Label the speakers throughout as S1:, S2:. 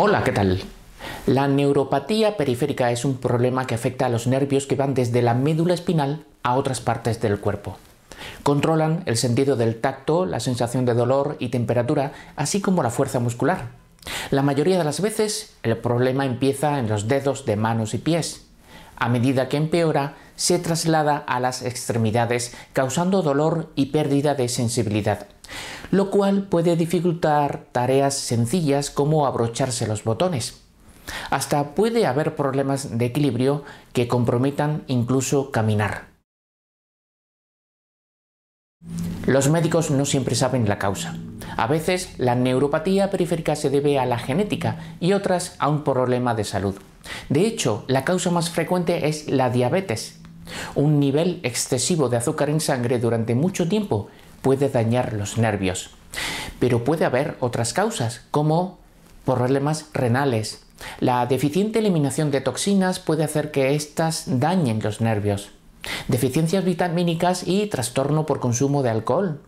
S1: Hola, ¿qué tal? La neuropatía periférica es un problema que afecta a los nervios que van desde la médula espinal a otras partes del cuerpo. Controlan el sentido del tacto, la sensación de dolor y temperatura, así como la fuerza muscular. La mayoría de las veces el problema empieza en los dedos de manos y pies. A medida que empeora, se traslada a las extremidades, causando dolor y pérdida de sensibilidad lo cual puede dificultar tareas sencillas como abrocharse los botones. Hasta puede haber problemas de equilibrio que comprometan incluso caminar. Los médicos no siempre saben la causa. A veces la neuropatía periférica se debe a la genética y otras a un problema de salud. De hecho, la causa más frecuente es la diabetes, un nivel excesivo de azúcar en sangre durante mucho tiempo puede dañar los nervios. Pero puede haber otras causas, como problemas renales. La deficiente eliminación de toxinas puede hacer que éstas dañen los nervios. Deficiencias vitamínicas y trastorno por consumo de alcohol.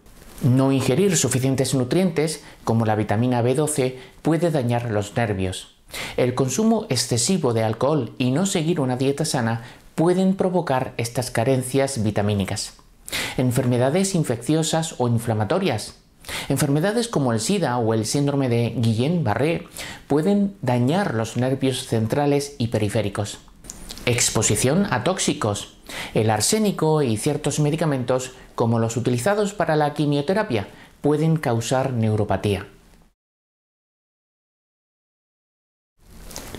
S1: No ingerir suficientes nutrientes, como la vitamina B12, puede dañar los nervios. El consumo excesivo de alcohol y no seguir una dieta sana pueden provocar estas carencias vitamínicas enfermedades infecciosas o inflamatorias. Enfermedades como el SIDA o el síndrome de Guillain-Barré pueden dañar los nervios centrales y periféricos. Exposición a tóxicos. El arsénico y ciertos medicamentos, como los utilizados para la quimioterapia, pueden causar neuropatía.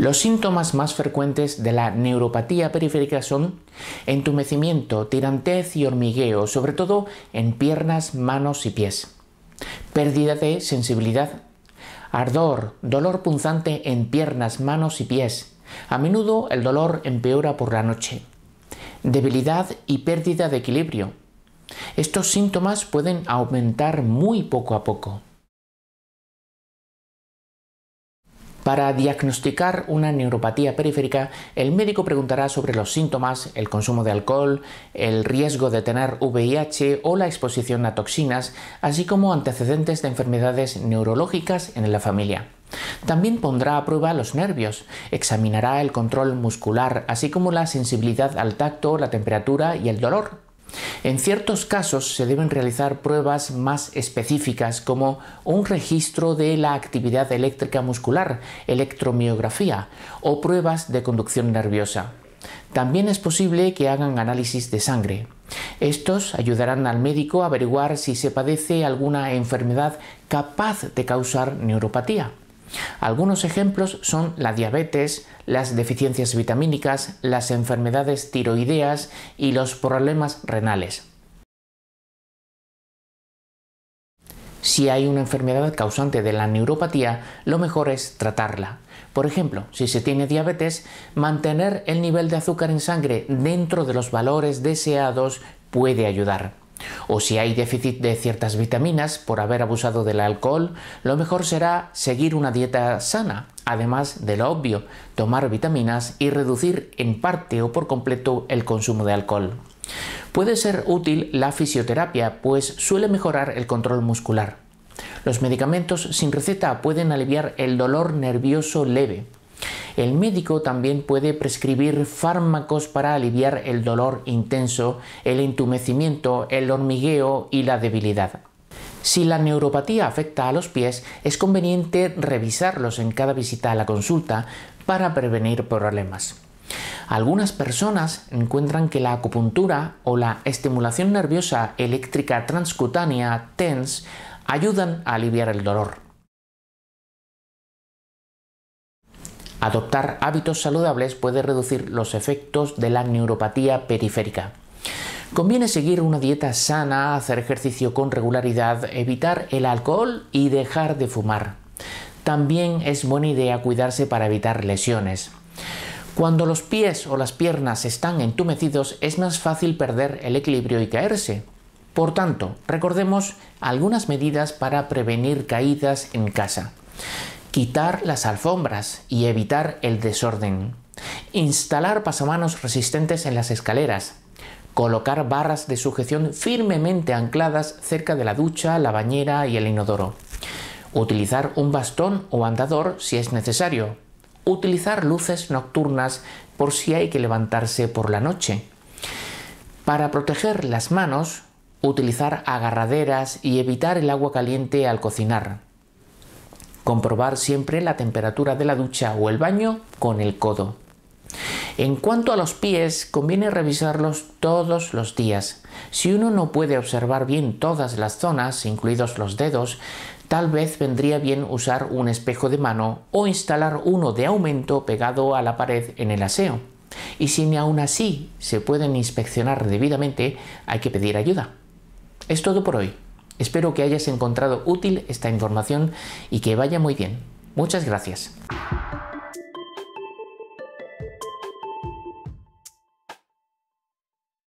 S1: Los síntomas más frecuentes de la neuropatía periférica son entumecimiento, tirantez y hormigueo, sobre todo en piernas, manos y pies. Pérdida de sensibilidad, ardor, dolor punzante en piernas, manos y pies. A menudo el dolor empeora por la noche. Debilidad y pérdida de equilibrio. Estos síntomas pueden aumentar muy poco a poco. Para diagnosticar una neuropatía periférica, el médico preguntará sobre los síntomas, el consumo de alcohol, el riesgo de tener VIH o la exposición a toxinas, así como antecedentes de enfermedades neurológicas en la familia. También pondrá a prueba los nervios, examinará el control muscular, así como la sensibilidad al tacto, la temperatura y el dolor. En ciertos casos se deben realizar pruebas más específicas como un registro de la actividad eléctrica muscular, electromiografía, o pruebas de conducción nerviosa. También es posible que hagan análisis de sangre. Estos ayudarán al médico a averiguar si se padece alguna enfermedad capaz de causar neuropatía. Algunos ejemplos son la diabetes, las deficiencias vitamínicas, las enfermedades tiroideas y los problemas renales. Si hay una enfermedad causante de la neuropatía, lo mejor es tratarla. Por ejemplo, si se tiene diabetes, mantener el nivel de azúcar en sangre dentro de los valores deseados puede ayudar. O si hay déficit de ciertas vitaminas por haber abusado del alcohol, lo mejor será seguir una dieta sana, además de lo obvio, tomar vitaminas y reducir en parte o por completo el consumo de alcohol. Puede ser útil la fisioterapia, pues suele mejorar el control muscular. Los medicamentos sin receta pueden aliviar el dolor nervioso leve, el médico también puede prescribir fármacos para aliviar el dolor intenso, el entumecimiento, el hormigueo y la debilidad. Si la neuropatía afecta a los pies, es conveniente revisarlos en cada visita a la consulta para prevenir problemas. Algunas personas encuentran que la acupuntura o la estimulación nerviosa eléctrica transcutánea TENS ayudan a aliviar el dolor. Adoptar hábitos saludables puede reducir los efectos de la neuropatía periférica. Conviene seguir una dieta sana, hacer ejercicio con regularidad, evitar el alcohol y dejar de fumar. También es buena idea cuidarse para evitar lesiones. Cuando los pies o las piernas están entumecidos es más fácil perder el equilibrio y caerse. Por tanto, recordemos algunas medidas para prevenir caídas en casa quitar las alfombras y evitar el desorden, instalar pasamanos resistentes en las escaleras, colocar barras de sujeción firmemente ancladas cerca de la ducha, la bañera y el inodoro, utilizar un bastón o andador si es necesario, utilizar luces nocturnas por si hay que levantarse por la noche. Para proteger las manos, utilizar agarraderas y evitar el agua caliente al cocinar Comprobar siempre la temperatura de la ducha o el baño con el codo. En cuanto a los pies, conviene revisarlos todos los días. Si uno no puede observar bien todas las zonas, incluidos los dedos, tal vez vendría bien usar un espejo de mano o instalar uno de aumento pegado a la pared en el aseo. Y si ni aún así se pueden inspeccionar debidamente, hay que pedir ayuda. Es todo por hoy. Espero que hayas encontrado útil esta información y que vaya muy bien. Muchas gracias.